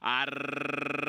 Arr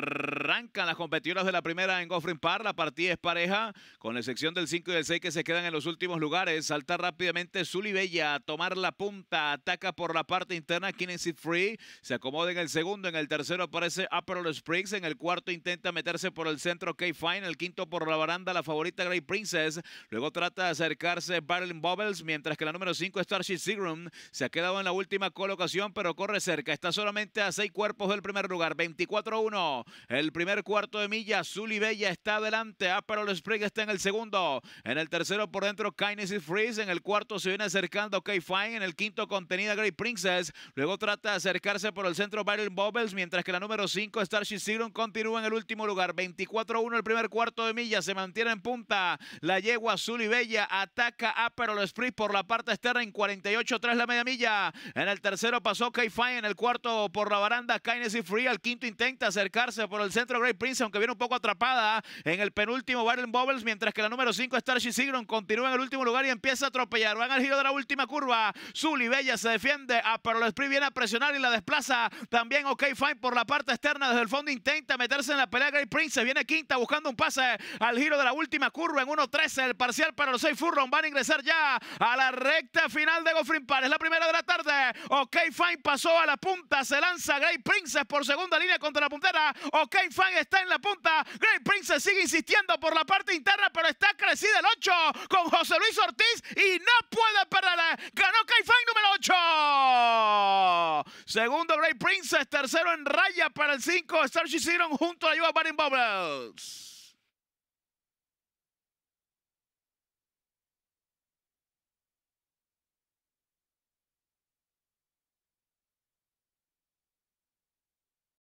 las competidoras de la primera en Goffrin Par. La partida es pareja, con la excepción del 5 y del 6 que se quedan en los últimos lugares. Salta rápidamente Bella a tomar la punta. Ataca por la parte interna Kinesis Free. Se acomoda en el segundo. En el tercero aparece April Springs. En el cuarto intenta meterse por el centro K-Fine. El quinto por la baranda, la favorita Grey Princess. Luego trata de acercarse Barlin Bubbles, mientras que la número 5 Starship Seagram se ha quedado en la última colocación, pero corre cerca. Está solamente a seis cuerpos del primer lugar. 24-1. El primer primer cuarto de milla. Zully Bella está adelante. Aperol Spring está en el segundo. En el tercero por dentro, Kinesis Freeze. En el cuarto se viene acercando k Fine. En el quinto, contenida Great Princess. Luego trata de acercarse por el centro Byron Bubbles. Mientras que la número 5, Starship Siren, continúa en el último lugar. 24-1 el primer cuarto de milla. Se mantiene en punta. La yegua Zully Bella ataca Aperol Spring por la parte externa en 48-3 la media milla. En el tercero pasó k Fine. En el cuarto por la baranda, Kinesis Freeze Free. Al quinto intenta acercarse por el centro. Great Prince, aunque viene un poco atrapada en el penúltimo Byron Bubbles, mientras que la número 5 Starship Sigron continúa en el último lugar y empieza a atropellar. Van al giro de la última curva. Zully Bella se defiende, ah, pero el Spree viene a presionar y la desplaza. También OK Fine por la parte externa desde el fondo intenta meterse en la pelea Grey Prince. Viene quinta buscando un pase al giro de la última curva en 1-13 El parcial para los 6 Furron van a ingresar ya a la recta final de Goffrin Park, Es la primera de la tarde. OK Fine pasó a la punta. Se lanza Grey Princess por segunda línea contra la puntera. OK Fan está en la punta. Great Princess sigue insistiendo por la parte interna, pero está crecida el 8 con José Luis Ortiz y no puede perderle. Ganó Caifán número 8. Segundo Great Princess, tercero en raya para el 5. Starship Zero junto a la ayuda Bubbles.